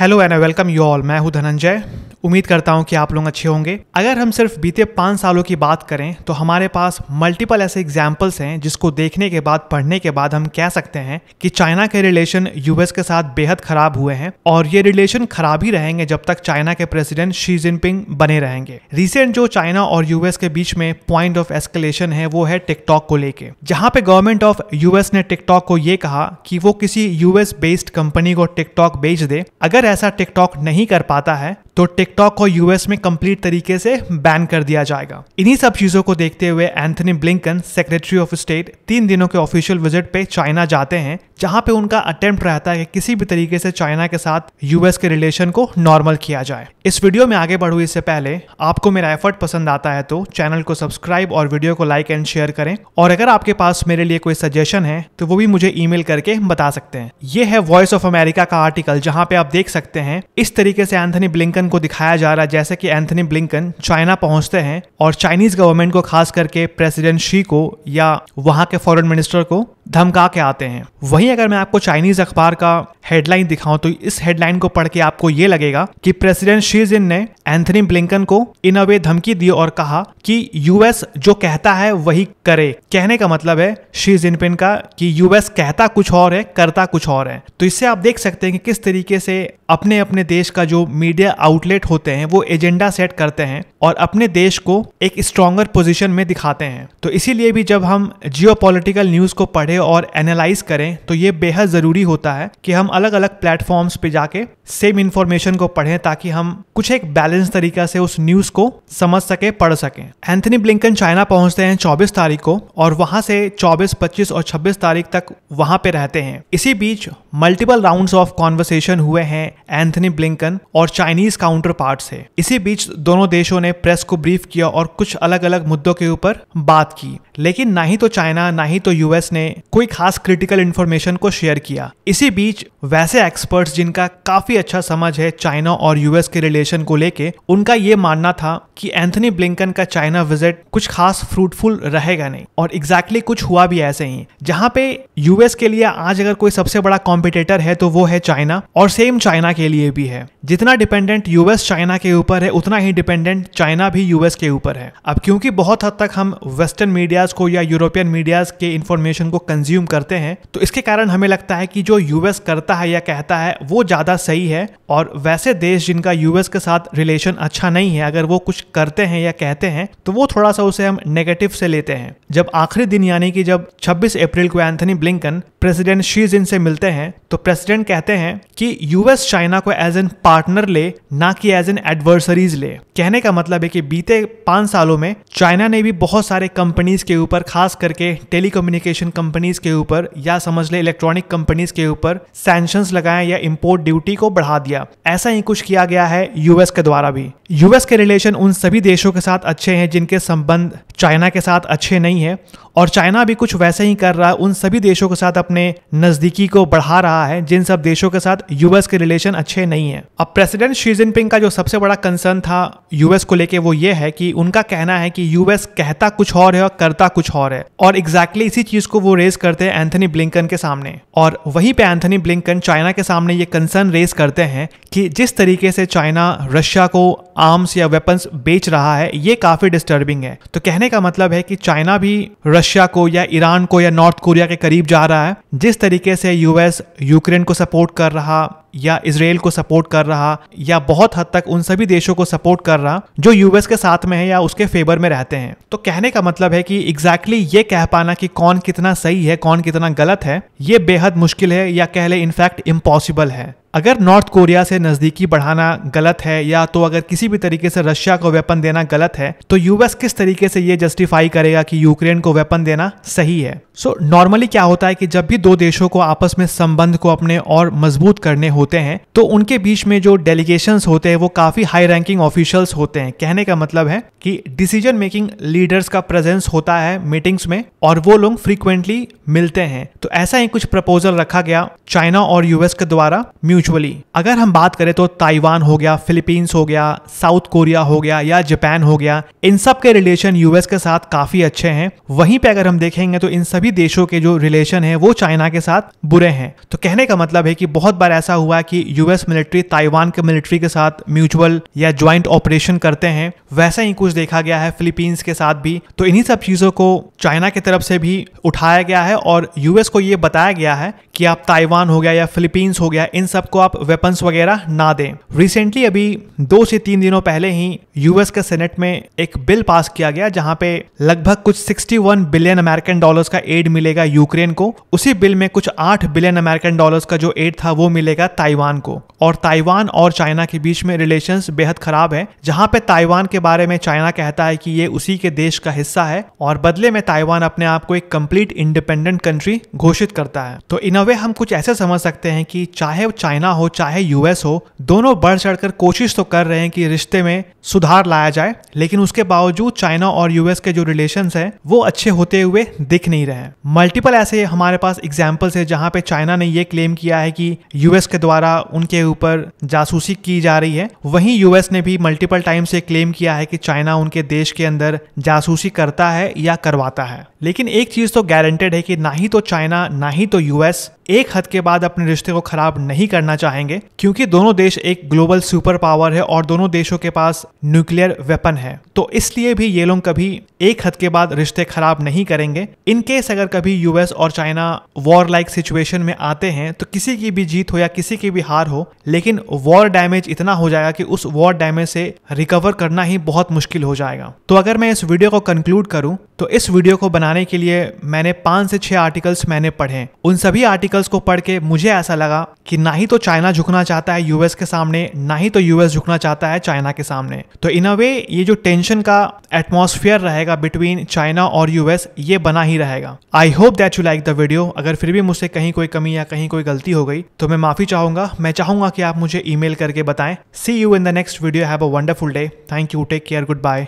hello and I welcome you all मैं हूं धनंजय उम्मीद करता हूँ कि आप लोग अच्छे होंगे अगर हम सिर्फ बीते पाँच सालों की बात करें तो हमारे पास मल्टीपल ऐसे एग्जाम्पल्स हैं जिसको देखने के बाद पढ़ने के बाद हम कह सकते हैं कि चाइना के रिलेशन यूएस के साथ बेहद खराब हुए हैं और ये रिलेशन खराब ही रहेंगे जब तक चाइना के प्रेसिडेंट शी जिनपिंग बने रहेंगे रिसेंट जो चाइना और यूएस के बीच में पॉइंट ऑफ एस्केलेशन है वो है टिकटॉक को लेके जहां पे गवर्नमेंट ऑफ यूएस ने टिकटॉक को ये कहा कि वो किसी यूएस बेस्ड कंपनी को टिकटॉक बेच दे अगर ऐसा टिकटॉक नहीं कर पाता है तो टिकटॉक को यूएस में कंप्लीट तरीके से बैन कर दिया जाएगा इन्हीं सब चीजों को देखते हुए Anthony Blinken secretary of state तीन दिनों के ऑफिशियल विजिट पे चाइना जाते हैं जहाँ पे उनका अटेम्प्ट रहता है कि किसी भी तरीके से चाइना के साथ यूएस के रिलेशन को नॉर्मल किया जाए इस वीडियो में आगे बढ़ू इससे पहले आपको मेरा एफर्ट पसंद आता है तो चैनल को सब्सक्राइब और वीडियो को लाइक एंड शेयर करें और अगर आपके पास मेरे लिए कोई सजेशन है तो वो भी मुझे ई करके बता सकते हैं ये है वॉइस ऑफ अमेरिका का आर्टिकल जहाँ पे आप देख सकते हैं इस तरीके से एंथनी ब्लिंकन को दिखाया जा रहा है जैसे की एंथनी ब्लिंकन चाइना पहुंचते हैं और चाइनीज गवर्नमेंट को खास करके प्रेसिडेंट शी को या वहां के फॉरेन मिनिस्टर को धमका के आते हैं वहीं अगर मैं आपको चाइनीज अखबार का हेडलाइन दिखाऊं तो इस हेडलाइन को पढ़ के आपको ये लगेगा कि प्रेसिडेंट शी जिन ने एंथनी ब्लिंकन को इन अवे धमकी दी और कहा कि यूएस जो कहता है वही करे कहने का मतलब है शी जिनपिन का कि यूएस कहता कुछ और है करता कुछ और है तो इससे आप देख सकते हैं कि किस तरीके से अपने अपने देश का जो मीडिया आउटलेट होते हैं वो एजेंडा सेट करते हैं और अपने देश को एक स्ट्रॉन्गर पोजिशन में दिखाते हैं तो इसीलिए भी जब हम जियो न्यूज को पढ़े और एनालाइज करें तो ये बेहद ज़रूरी होता है कि हम अलग अलग प्लेटफॉर्म्स पे जाके सेम इन्फॉर्मेशन को पढ़ें ताकि हम कुछ एक बैलेंस तरीका से उस न्यूज़ को समझ सकें पढ़ सकें एंथनी ब्लिंकन चाइना पहुंचते हैं 24 तारीख को और वहां से 24, 25 और 26 तारीख तक वहां पे रहते हैं इसी बीच मल्टीपल राउंड्स ऑफ कॉन्वर्सेशन हुए हैं एंथनी ब्लिंकन और चाइनीज काउंटर पार्ट से इसी बीच दोनों देशों ने प्रेस को ब्रीफ किया और कुछ अलग अलग मुद्दों के ऊपर बात की लेकिन ना ही तो चाइना ना ही तो यूएस ने कोई खास क्रिटिकल इन्फॉर्मेशन को शेयर किया इसी बीच वैसे एक्सपर्ट्स जिनका काफी अच्छा समझ है चाइना और यूएस के रिलेशन को लेके उनका ये मानना था कि एंथनी ब्लिंकन का चाइना विजिट कुछ खास फ्रूटफुल रहेगा नहीं और एग्जैक्टली exactly कुछ हुआ भी ऐसे ही जहाँ पे यूएस के लिए आज अगर कोई सबसे बड़ा कॉम्पिटेटर है तो वो है चाइना और सेम चाइना के लिए भी है जितना डिपेंडेंट यूएस चाइना के ऊपर है उतना ही डिपेंडेंट चाइना भी यूएस के ऊपर है अब क्योंकि बहुत हद तक हम वेस्टर्न मीडियाज को या यूरोपियन मीडियाज के इन्फॉर्मेशन को कंज्यूम करते हैं तो इसके कारण हमें लगता है कि जो यूएस करता है या कहता है वो ज़्यादा सही है और वैसे देश जिनका यूएस के साथ रिलेशन अच्छा नहीं है अगर वो कुछ करते हैं या कहते हैं तो वो थोड़ा सा उसे हम नेगेटिव से लेते हैं जब आखिरी दिन यानी कि जब 26 अप्रैल को Anthony Blinken president Xi Jin से मिलते हैं तो प्रेसिडेंट कहते हैं कि यूएस चाइना को एज एन पार्टनर ले ना कि एज एन एडवर्सरीज ले कहने का मतलब है कि बीते पांच सालों में चाइना ने भी बहुत सारे कंपनीज के ऊपर खास करके टेलीकम्युनिकेशन कंपनीज के ऊपर या समझ ले इलेक्ट्रॉनिक कंपनीज के ऊपर सैंक्शन लगाए या इम्पोर्ट ड्यूटी को बढ़ा दिया ऐसा ही कुछ किया गया है यूएस के द्वारा भी यूएस के रिलेशन उन सभी देशों के साथ अच्छे हैं जिनके संबंध चाइना के साथ अच्छे नहीं है और चाइना भी कुछ वैसे ही कर रहा है उन सभी देशों के साथ अपने नजदीकी को बढ़ा रहा रहा है जिन सब देशों के साथ यूएस के रिलेशन अच्छे नहीं है अब प्रेसिडेंट शी जिनपिंग का जो सबसे बड़ा कंसर्न था यूएस को लेके वो ये है कि उनका कहना है कि यूएस कहता कुछ और है और करता कुछ और है और एग्जैक्टली exactly इसी चीज को वो रेज करते हैं एंथनी ब्लिंकन के सामने और वहीं पे एंथनी ब्लिंकन चाइना के सामने ये कंसर्न रेज करते हैं कि जिस तरीके से चाइना रशिया को आर्म्स या वेपन्स बेच रहा है ये काफी डिस्टर्बिंग है तो कहने का मतलब है कि चाइना भी रशिया को या ईरान को या नॉर्थ कोरिया के करीब जा रहा है जिस तरीके से यूएस यूक्रेन को सपोर्ट कर रहा या इसराइल को सपोर्ट कर रहा या बहुत हद तक उन सभी देशों को सपोर्ट कर रहा जो यूएस के साथ में है या उसके फेवर में रहते हैं तो कहने का मतलब है कि एग्जैक्टली exactly ये कह पाना कि कौन कितना सही है कौन कितना गलत है ये बेहद मुश्किल है या कह ले इनफैक्ट इम्पॉसिबल है अगर नॉर्थ कोरिया से नज़दीकी बढ़ाना गलत है या तो अगर किसी भी तरीके से रशिया को वेपन देना गलत है तो यूएस किस तरीके से ये जस्टिफाई करेगा कि यूक्रेन को वेपन देना सही है सो so, नॉर्मली क्या होता है कि जब भी दो देशों को आपस में संबंध को अपने और मजबूत करने हो होते हैं तो उनके बीच में जो डेलीगेशन होते हैं वो काफी हाई रैंकिंग ऑफिशियल्स होते हैं कहने का मतलब है कि डिसीजन मेकिंग लीडर्स का प्रेजेंस होता है मीटिंग्स में और वो लोग फ्रीक्वेंटली मिलते हैं तो ऐसा ही कुछ प्रपोजल रखा गया चाइना और यूएस के द्वारा म्यूचुअली अगर हम बात करें तो ताइवान हो गया फिलीपींस हो गया साउथ कोरिया हो गया या जापान हो गया इन सब के रिलेशन यूएस के साथ काफी अच्छे हैं वहीं पे अगर हम देखेंगे तो इन सभी देशों के जो रिलेशन है वो चाइना के साथ बुरे हैं तो कहने का मतलब है कि बहुत बार ऐसा हुआ हुआ है कि यूएस मिलिट्री ताइवान के मिलिट्री के साथ म्यूचुअल या ज्वाइंट ऑपरेशन करते हैं वैसा ही कुछ देखा गया है फिलीपींस के साथ भी तो इन्हीं सब चीज़ों को चाइना की तरफ से भी उठाया गया है और यूएस को ये बताया गया है कि आप ताइवान हो गया या फिलीपींस हो गया इन सबको आप वेपन्स वगैरह ना दें रिसेंटली अभी दो से तीन दिनों पहले ही यूएस के सेनेट में एक बिल पास किया गया जहां पे लगभग कुछ 61 बिलियन अमेरिकन डॉलर्स का एड मिलेगा यूक्रेन को उसी बिल में कुछ 8 बिलियन अमेरिकन डॉलर्स का जो एड था वो मिलेगा ताइवान को और ताइवान और चाइना के बीच में रिलेशन बेहद खराब है जहां पे ताइवान के बारे में चाइना कहता है कि ये उसी के देश का हिस्सा है और बदले में ताइवान अपने आप को एक कंप्लीट इंडिपेंडेंट कंट्री घोषित करता है तो इन वे हम कुछ ऐसे समझ सकते हैं कि चाहे वो चाइना हो चाहे यूएस हो दोनों बढ़ चढ़कर कोशिश तो कर रहे हैं कि रिश्ते में सुधार लाया जाए लेकिन उसके बावजूद चाइना और यूएस के जो रिलेशन है वो अच्छे होते हुए दिख नहीं रहे मल्टीपल ऐसे हमारे पास एग्जाम्पल्स है जहाँ पे चाइना ने ये क्लेम किया है कि यूएस के द्वारा उनके ऊपर जासूसी की जा रही है वहीं यूएस ने भी मल्टीपल टाइम्स ये क्लेम किया है कि चाइना उनके देश के अंदर जासूसी करता है या करवाता है लेकिन एक चीज तो गारंटेड है कि ना ही तो चाइना ना ही तो यूएस एक हद के बाद अपने रिश्ते को खराब नहीं करना चाहेंगे क्योंकि दोनों देश एक ग्लोबल सुपर पावर है और दोनों देशों के पास न्यूक्लियर वेपन है तो इसलिए भी ये लोग कभी एक हद के बाद रिश्ते खराब नहीं करेंगे इनकेस अगर कभी यूएस और चाइना वॉर लाइक सिचुएशन में आते हैं तो किसी की भी जीत हो या किसी की भी हार हो लेकिन वॉर डैमेज इतना हो जाएगा कि उस वॉर डैमेज से रिकवर करना ही बहुत मुश्किल हो जाएगा तो अगर मैं इस वीडियो को कंक्लूड करूं तो इस वीडियो को बनाने के लिए मैंने पांच से छह आर्टिकल्स मैंने पढ़े उन सभी आर्टिकल आर्टिकल्स को पढ़ के मुझे ऐसा लगा कि ना ही तो चाइना झुकना चाहता है यूएस के सामने ना ही तो यूएस झुकना चाहता है चाइना के सामने तो इन अ वे ये जो टेंशन का एटमोसफियर रहेगा बिटवीन चाइना और यूएस ये बना ही रहेगा I hope that you like the video अगर फिर भी मुझसे कहीं कोई कमी या कहीं कोई गलती हो गई तो मैं माफी चाहूंगा मैं चाहूंगा कि आप मुझे ईमेल करके बताएं see you in the next video have a wonderful day thank you take care good bye